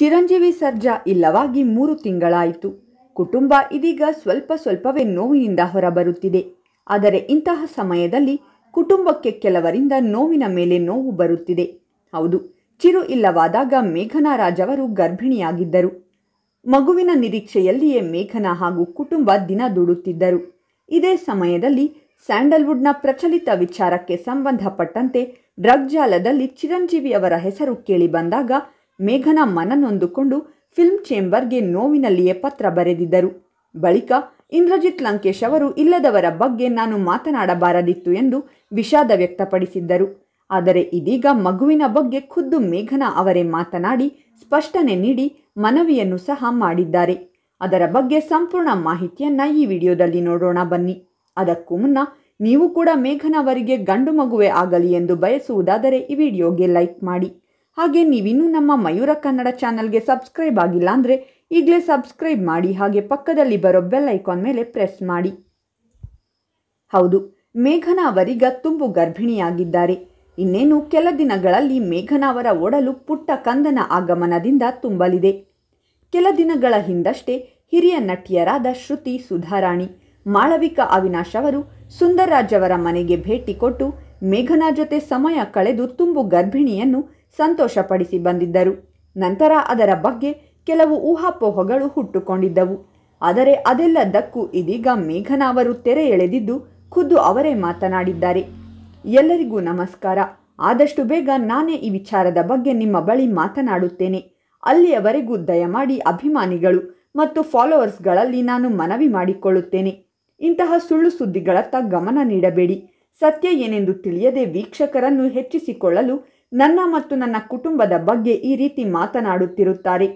ಚಿರಂಜೀವಿ ಸರ್ಜಾ ಇಲ್ಲವಾಗಿ ಮೂರು ತಿಂಗಳಾಯಿತು ಕುಟುಂಬ ಇದೀಗ ಸ್ವಲ್ಪ ಸ್ವಲ್ಪವೇ ನೋವಿನಿಂದ ಹೊರಬರುತ್ತಿದೆ ಆದರೆ ಇಂತಹ ಸಮಯದಲ್ಲಿ ಕುಟುಂಬಕ್ಕೆ ಕೆಲವರಿಂದ ನೋವಿನ ಮೇಲೆ ನೋವು ಬರುತ್ತಿದೆ ಹೌದು ಚಿರು ಇಲ್ಲವಾದಾಗ ಮೇಘನಾ ಅವರು ಗರ್ಭಿಣಿಯಾಗಿದ್ದರು ಮಗುವಿನ ನಿರೀಕ್ಷೆಯಲ್ಲಿಯೇ ಮೇಘನಾ ಹಾಗೂ ಕುಟುಂಬ ದಿನ ದೂಡುತ್ತಿದ್ದರು ಇದೇ ಸಮಯದಲ್ಲಿ ಸ್ಯಾಂಡಲ್ವುಡ್ನ ಪ್ರಚಲಿತ ವಿಚಾರಕ್ಕೆ ಸಂಬಂಧಪಟ್ಟಂತೆ ಡ್ರಗ್ ಜಾಲದಲ್ಲಿ ಅವರ ಹೆಸರು ಬಂದಾಗ ಮೇಘನ ಮನನೊಂದುಕೊಂಡು ಫಿಲ್ಮ್ ಚೇಂಬರ್ಗೆ ನೋವಿನಲ್ಲಿಯೇ ಪತ್ರ ಬರೆದಿದ್ದರು ಬಳಿಕ ಇಂದ್ರಜಿತ್ ಲಂಕೇಶ್ ಅವರು ಇಲ್ಲದವರ ಬಗ್ಗೆ ನಾನು ಮಾತನಾಡಬಾರದಿತ್ತು ಎಂದು ವಿಷಾದ ವ್ಯಕ್ತಪಡಿಸಿದ್ದರು ಆದರೆ ಇದೀಗ ಮಗುವಿನ ಬಗ್ಗೆ ಖುದ್ದು ಮೇಘನ ಅವರೇ ಮಾತನಾಡಿ ಸ್ಪಷ್ಟನೆ ನೀಡಿ ಮನವಿಯನ್ನು ಸಹ ಮಾಡಿದ್ದಾರೆ ಅದರ ಬಗ್ಗೆ ಸಂಪೂರ್ಣ ಮಾಹಿತಿಯನ್ನ ಈ ವಿಡಿಯೋದಲ್ಲಿ ನೋಡೋಣ ಬನ್ನಿ ಅದಕ್ಕೂ ಮುನ್ನ ನೀವು ಕೂಡ ಮೇಘನ ಅವರಿಗೆ ಗಂಡು ಮಗುವೆ ಆಗಲಿ ಎಂದು ಬಯಸುವುದಾದರೆ ಈ ವಿಡಿಯೋಗೆ ಲೈಕ್ ಮಾಡಿ ಹಾಗೆ ನೀವಿನ್ನೂ ನಮ್ಮ ಮಯೂರ ಕನ್ನಡ ಚಾನಲ್ಗೆ ಸಬ್ಸ್ಕ್ರೈಬ್ ಆಗಿಲ್ಲ ಅಂದರೆ ಈಗಲೇ ಸಬ್ಸ್ಕ್ರೈಬ್ ಮಾಡಿ ಹಾಗೆ ಪಕ್ಕದಲ್ಲಿ ಬರೋ ಬೆಲ್ ಐಕಾನ್ ಮೇಲೆ ಪ್ರೆಸ್ ಮಾಡಿ ಹೌದು ಮೇಘನಾ ಅವರಿಗ ತುಂಬು ಗರ್ಭಿಣಿಯಾಗಿದ್ದಾರೆ ಇನ್ನೇನು ಕೆಲ ದಿನಗಳಲ್ಲಿ ಮೇಘನಾ ಅವರ ಓಡಲು ಪುಟ್ಟ ಕಂದನ ಆಗಮನದಿಂದ ತುಂಬಲಿದೆ ಕೆಲ ದಿನಗಳ ಹಿಂದಷ್ಟೇ ಹಿರಿಯ ನಟಿಯರಾದ ಶ್ರುತಿ ಸುಧಾರಾಣಿ ಮಾಳವಿಕಾ ಅವಿನಾಶ್ ಅವರು ಸುಂದರ್ರಾಜ್ ಅವರ ಮನೆಗೆ ಭೇಟಿ ಕೊಟ್ಟು ಮೇಘನಾ ಜೊತೆ ಸಮಯ ಕಳೆದು ತುಂಬು ಗರ್ಭಿಣಿಯನ್ನು ಸಂತೋಷಪಡಿಸಿ ಬಂದಿದ್ದರು ನಂತರ ಅದರ ಬಗ್ಗೆ ಕೆಲವು ಊಹಾಪೋಹಗಳು ಹುಟ್ಟುಕೊಂಡಿದ್ದವು ಆದರೆ ಅದೆಲ್ಲದಕ್ಕೂ ಇದೀಗ ಮೇಘನ ಅವರು ತೆರೆ ಎಳೆದಿದ್ದು ಖುದ್ದು ಅವರೇ ಮಾತನಾಡಿದ್ದಾರೆ ಎಲ್ಲರಿಗೂ ನಮಸ್ಕಾರ ಆದಷ್ಟು ಬೇಗ ನಾನೇ ಈ ವಿಚಾರದ ಬಗ್ಗೆ ನಿಮ್ಮ ಬಳಿ ಮಾತನಾಡುತ್ತೇನೆ ಅಲ್ಲಿಯವರೆಗೂ ದಯಮಾಡಿ ಅಭಿಮಾನಿಗಳು ಮತ್ತು ಫಾಲೋವರ್ಸ್ಗಳಲ್ಲಿ ನಾನು ಮನವಿ ಮಾಡಿಕೊಳ್ಳುತ್ತೇನೆ ಇಂತಹ ಸುಳ್ಳು ಸುದ್ದಿಗಳತ್ತ ಗಮನ ನೀಡಬೇಡಿ ಸತ್ಯ ಏನೆಂದು ತಿಳಿಯದೆ ವೀಕ್ಷಕರನ್ನು ಹೆಚ್ಚಿಸಿಕೊಳ್ಳಲು ನನ್ನ ಮತ್ತು ನನ್ನ ಕುಟುಂಬದ ಬಗ್ಗೆ ಈ ರೀತಿ ಮಾತನಾಡುತ್ತಿರುತ್ತಾರೆ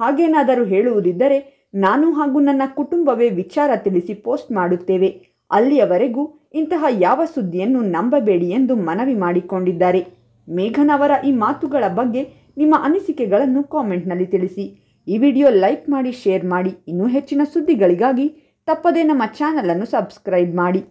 ಹಾಗೇನಾದರೂ ಹೇಳುವುದಿದ್ದರೆ ನಾನು ಹಾಗೂ ನನ್ನ ಕುಟುಂಬವೇ ವಿಚಾರ ತಿಳಿಸಿ ಪೋಸ್ಟ್ ಮಾಡುತ್ತೇವೆ ಅಲ್ಲಿಯವರೆಗೂ ಇಂತಹ ಯಾವ ಸುದ್ದಿಯನ್ನು ನಂಬಬೇಡಿ ಎಂದು ಮನವಿ ಮಾಡಿಕೊಂಡಿದ್ದಾರೆ ಮೇಘನ್ ಅವರ ಈ ಮಾತುಗಳ ಬಗ್ಗೆ ನಿಮ್ಮ ಅನಿಸಿಕೆಗಳನ್ನು ಕಾಮೆಂಟ್ನಲ್ಲಿ ತಿಳಿಸಿ ಈ ವಿಡಿಯೋ ಲೈಕ್ ಮಾಡಿ ಶೇರ್ ಮಾಡಿ ಇನ್ನೂ ಹೆಚ್ಚಿನ ಸುದ್ದಿಗಳಿಗಾಗಿ ತಪ್ಪದೇ ನಮ್ಮ ಚಾನಲನ್ನು ಸಬ್ಸ್ಕ್ರೈಬ್ ಮಾಡಿ